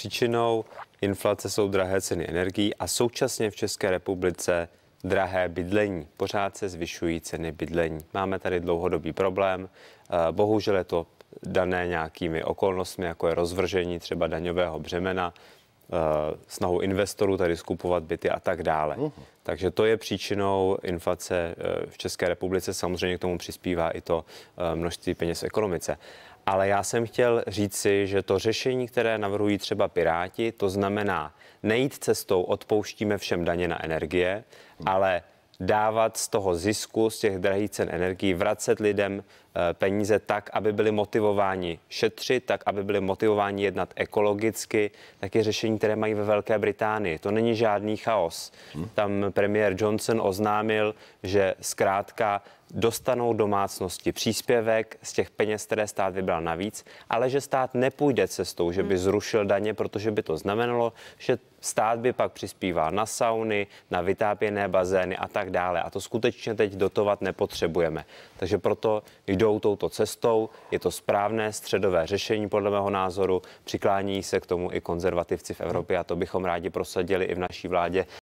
Příčinou inflace jsou drahé ceny energií a současně v České republice drahé bydlení. Pořád se zvyšují ceny bydlení. Máme tady dlouhodobý problém. Eh, bohužel je to dané nějakými okolnostmi, jako je rozvržení třeba daňového břemena. Eh, snahu investorů tady skupovat byty a tak dále. Uh-huh. Takže to je příčinou inflace eh, v České republice. Samozřejmě k tomu přispívá i to eh, množství peněz v ekonomice. Ale já jsem chtěl říci, že to řešení, které navrhují třeba Piráti, to znamená nejít cestou odpouštíme všem daně na energie, mhm. ale dávat z toho zisku, z těch drahých cen energií, vracet lidem eh, peníze tak, aby byli motivováni šetřit, tak, aby byli motivováni jednat ekologicky, tak je řešení, které mají ve Velké Británii. To není žádný chaos. Hm. Tam premiér Johnson oznámil, že zkrátka dostanou domácnosti příspěvek z těch peněz, které stát vybral navíc, ale že stát nepůjde cestou, že by hmm. zrušil daně, protože by to znamenalo, že stát by pak přispíval na sauny, na vytápěné bazény a tak dále. A to skutečně teď dotovat nepotřebujeme. Takže proto jdou touto cestou. Je to správné středové řešení podle mého názoru. Přiklání se k tomu i konzervativci v Evropě a to bychom rádi prosadili i v naší vládě.